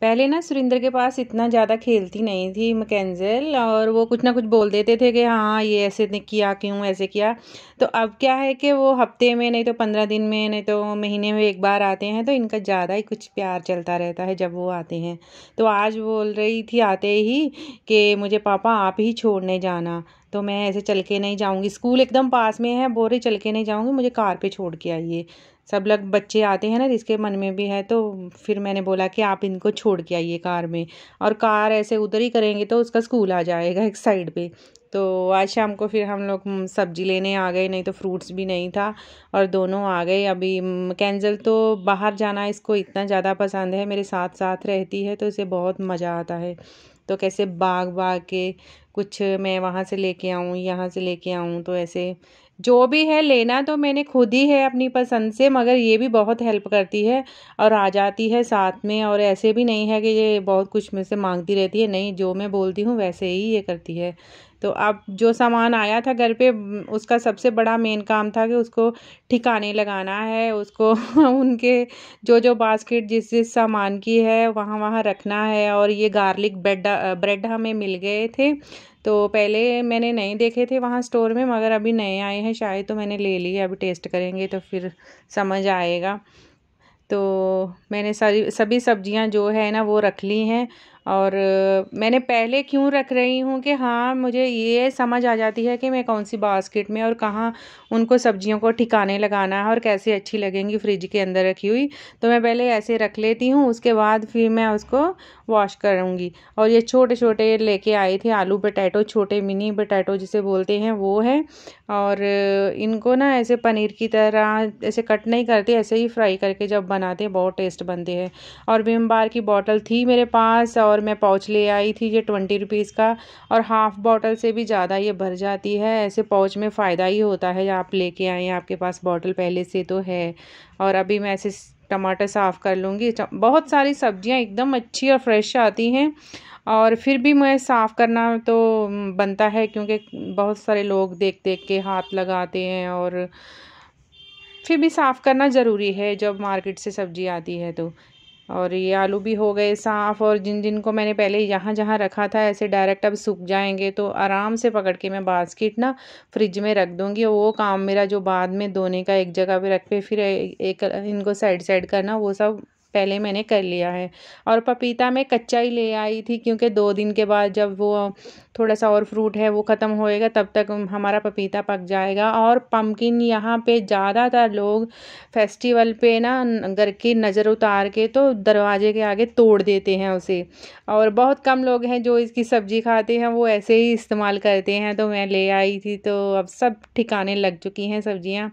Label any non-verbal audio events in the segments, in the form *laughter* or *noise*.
पहले ना सुरेंद्र के पास इतना ज़्यादा खेलती नहीं थी मकैंजल और वो कुछ ना कुछ बोल देते थे कि हाँ ये ऐसे ने किया क्यों ऐसे किया तो अब क्या है कि वो हफ्ते में नहीं तो पंद्रह दिन में नहीं तो महीने में एक बार आते हैं तो इनका ज़्यादा ही कुछ प्यार चलता रहता है जब वो आते हैं तो आज बोल रही थी आते ही कि मुझे पापा आप ही छोड़ने जाना तो मैं ऐसे चल के नहीं जाऊँगी स्कूल एकदम पास में है बोरे चल के नहीं जाऊँगी मुझे कार पर छोड़ के आइए सब लोग बच्चे आते हैं ना जिसके मन में भी है तो फिर मैंने बोला कि आप इनको छोड़ के आइए कार में और कार ऐसे उधर ही करेंगे तो उसका स्कूल आ जाएगा एक साइड पे तो आज शाम को फिर हम लोग हम्म, सब्जी लेने आ गए नहीं तो फ्रूट्स भी नहीं था और दोनों आ गए अभी हम्म, कैंजल तो बाहर जाना इसको इतना ज़्यादा पसंद है मेरे साथ साथ रहती है तो इसे बहुत मज़ा आता है तो कैसे बाग बाग के कुछ मैं वहाँ से लेके आऊँ यहाँ से लेके आऊँ तो ऐसे जो भी है लेना तो मैंने खुद ही है अपनी पसंद से मगर ये भी बहुत हेल्प करती है और आ जाती है साथ में और ऐसे भी नहीं है कि ये बहुत कुछ मुझसे मांगती रहती है नहीं जो मैं बोलती हूँ वैसे ही ये करती है तो अब जो सामान आया था घर पे उसका सबसे बड़ा मेन काम था कि उसको ठिकाने लगाना है उसको *laughs* उनके जो जो बास्केट जिस जिस सामान की है वहाँ वहाँ रखना है और ये गार्लिक ब्रेड ब्रेड हमें मिल गए थे तो पहले मैंने नहीं देखे थे वहाँ स्टोर में मगर अभी नए आए हैं शायद तो मैंने ले लिए अभी टेस्ट करेंगे तो फिर समझ आएगा तो मैंने सारी सभी सब्जियां जो है ना वो रख ली हैं और मैंने पहले क्यों रख रही हूँ कि हाँ मुझे ये समझ आ जाती है कि मैं कौन सी बास्केट में और कहाँ उनको सब्जियों को ठिकाने लगाना है और कैसे अच्छी लगेंगी फ्रिज के अंदर रखी हुई तो मैं पहले ऐसे रख लेती हूँ उसके बाद फिर मैं उसको वॉश करूँगी और ये छोटे छोटे लेके आए थे आलू पटैटो छोटे मिनी पटैटो जिसे बोलते हैं वो है और इनको ना ऐसे पनीर की तरह ऐसे कट नहीं करते ऐसे ही फ्राई करके जब बनाते हैं बहुत टेस्ट बनते हैं और विम बार की बॉटल थी मेरे पास और और मैं पाउच ले आई थी ये ट्वेंटी रुपीज़ का और हाफ़ बॉटल से भी ज़्यादा ये भर जाती है ऐसे पाउच में फ़ायदा ही होता है आप लेके आए आपके पास बॉटल पहले से तो है और अभी मैं ऐसे टमाटर साफ़ कर लूँगी बहुत सारी सब्जियाँ एकदम अच्छी और फ्रेश आती हैं और फिर भी मैं साफ़ करना तो बनता है क्योंकि बहुत सारे लोग देख देख के हाथ लगाते हैं और फिर भी साफ़ करना ज़रूरी है जब मार्केट से सब्ज़ी आती है तो और ये आलू भी हो गए साफ़ और जिन जिन को मैंने पहले यहाँ जहाँ रखा था ऐसे डायरेक्ट अब सूख जाएंगे तो आराम से पकड़ के मैं बास्किट ना फ्रिज में रख दूँगी वो काम मेरा जो बाद में धोने का एक जगह पे रख के फिर एक इनको साइड साइड करना वो सब पहले मैंने कर लिया है और पपीता मैं कच्चा ही ले आई थी क्योंकि दो दिन के बाद जब वो थोड़ा सा और फ्रूट है वो ख़त्म होएगा तब तक हमारा पपीता पक जाएगा और पम्पकिन यहाँ पे ज़्यादातर लोग फेस्टिवल पे ना घर की नज़र उतार के तो दरवाजे के आगे तोड़ देते हैं उसे और बहुत कम लोग हैं जो इसकी सब्ज़ी खाते हैं वो ऐसे ही इस्तेमाल करते हैं तो मैं ले आई थी तो अब सब ठिकाने लग चुकी हैं सब्ज़ियाँ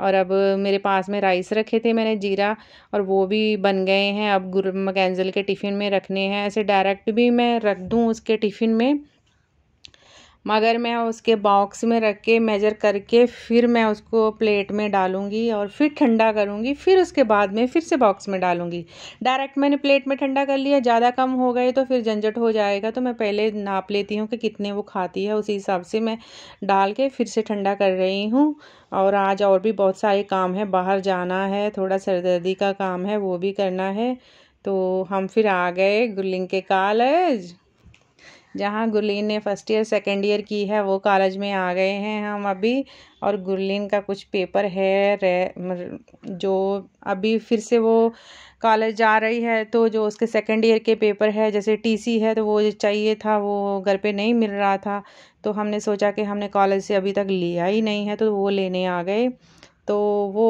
और अब मेरे पास में राइस रखे थे मैंने जीरा और वो भी बन गए हैं अब गुर मकैंजल के टिफ़िन में रखने हैं ऐसे डायरेक्ट भी मैं रख दूँ उसके टिफ़िन में मगर मैं उसके बॉक्स में रख के मेजर करके फिर मैं उसको प्लेट में डालूँगी और फिर ठंडा करूँगी फिर उसके बाद में फिर से बॉक्स में डालूंगी डायरेक्ट मैंने प्लेट में ठंडा कर लिया ज़्यादा कम हो गए तो फिर झंझट हो जाएगा तो मैं पहले नाप लेती हूँ कि कितने वो खाती है उसी हिसाब से मैं डाल के फिर से ठंडा कर रही हूँ और आज और भी बहुत सारे काम है बाहर जाना है थोड़ा सरदर्दी का काम है वो भी करना है तो हम फिर आ गए गुल्लिंग के कॉलेज जहाँ गुरलीन ने फ़र्स्ट ईयर सेकेंड ईयर की है वो कॉलेज में आ गए हैं हम अभी और गुरलीन का कुछ पेपर है रे जो अभी फिर से वो कॉलेज जा रही है तो जो उसके सेकेंड ईयर के पेपर है जैसे टीसी है तो वो चाहिए था वो घर पे नहीं मिल रहा था तो हमने सोचा कि हमने कॉलेज से अभी तक लिया ही नहीं है तो वो लेने आ गए तो वो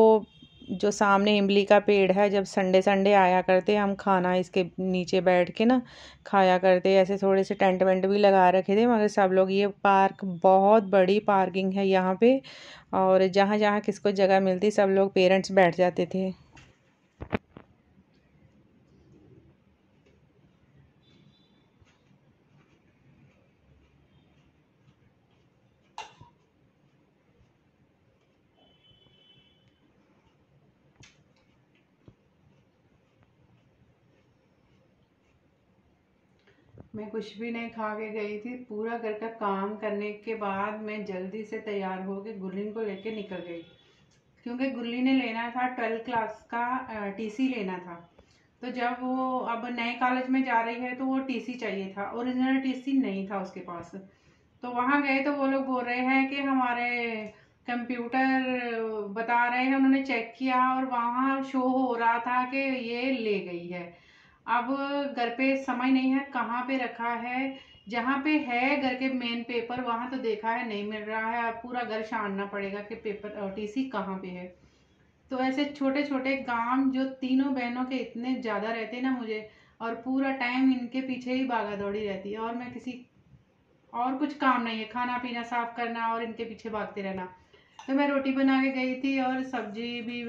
जो सामने इमली का पेड़ है जब संडे संडे आया करते हम खाना इसके नीचे बैठ के ना खाया करते ऐसे थोड़े से टेंट वेंट भी लगा रखे थे मगर सब लोग ये पार्क बहुत बड़ी पार्किंग है यहाँ पे और जहाँ जहाँ किसको जगह मिलती सब लोग पेरेंट्स बैठ जाते थे मैं कुछ भी नहीं खा के गई थी पूरा घर का काम करने के बाद मैं जल्दी से तैयार होकर गुल्लिन को लेके निकल गई क्योंकि गुल्ली ने लेना था ट्वेल्थ क्लास का टीसी लेना था तो जब वो अब नए कॉलेज में जा रही है तो वो टीसी चाहिए था ओरिजिनल टीसी नहीं था उसके पास तो वहाँ गए तो वो लोग बोल रहे हैं कि हमारे कंप्यूटर बता रहे हैं उन्होंने चेक किया और वहाँ शो हो रहा था कि ये ले गई है अब घर पे समय नहीं है कहाँ पे रखा है जहाँ पे है घर के मेन पेपर वहाँ तो देखा है नहीं मिल रहा है अब पूरा घर छानना पड़ेगा कि पेपर टीसी कहाँ पे है तो ऐसे छोटे छोटे काम जो तीनों बहनों के इतने ज़्यादा रहते हैं ना मुझे और पूरा टाइम इनके पीछे ही भागा दौड़ी रहती है और मैं किसी और कुछ काम नहीं है खाना पीना साफ करना और इनके पीछे भागते रहना तो मैं रोटी बना के गई थी और सब्जी भी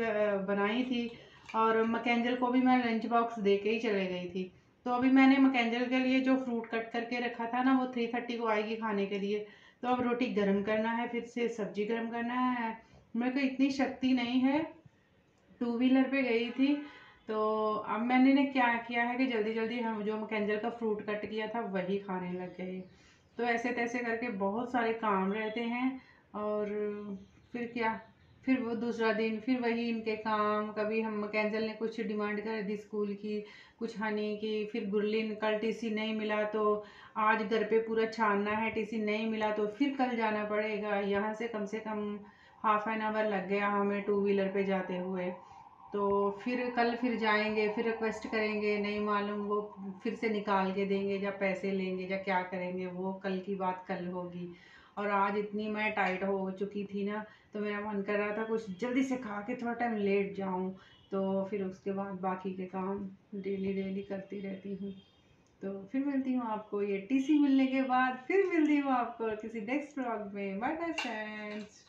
बनाई थी और मकैंजल को भी मैं लंच बॉक्स दे के ही चले गई थी तो अभी मैंने मकैंजल के लिए जो फ्रूट कट करके रखा था ना वो थ्री थर्टी को आएगी खाने के लिए तो अब रोटी गर्म करना है फिर से सब्जी गर्म करना है मेरे को इतनी शक्ति नहीं है टू व्हीलर पे गई थी तो अब मैंने ने क्या किया है कि जल्दी जल्दी हम जो मकैंजल का फ्रूट कट किया था वही खाने लग गए तो ऐसे तैसे करके बहुत सारे काम रहते हैं और फिर क्या फिर वो दूसरा दिन फिर वही इनके काम कभी हम कैंसल ने कुछ डिमांड कर दी स्कूल की कुछ हनी की फिर गुरलिन कल टीसी नहीं मिला तो आज घर पे पूरा छानना है टीसी नहीं मिला तो फिर कल जाना पड़ेगा यहाँ से कम से कम हाफ एन आवर लग गया हमें टू व्हीलर पे जाते हुए तो फिर कल फिर जाएंगे फिर रिक्वेस्ट करेंगे नहीं मालूम वो फिर से निकाल के देंगे या पैसे लेंगे या क्या करेंगे वो कल की बात कल होगी और आज इतनी मैं टाइट हो चुकी थी ना तो मेरा मन कर रहा था कुछ जल्दी से खा के थोड़ा टाइम लेट जाऊँ तो फिर उसके बाद बाकी के काम डेली डेली करती रहती हूँ तो फिर मिलती हूँ आपको ये टीसी मिलने के बाद फिर मिलती हूँ आपको किसी नेक्स्ट ब्लॉग में बाय बाय फ्रेंड्स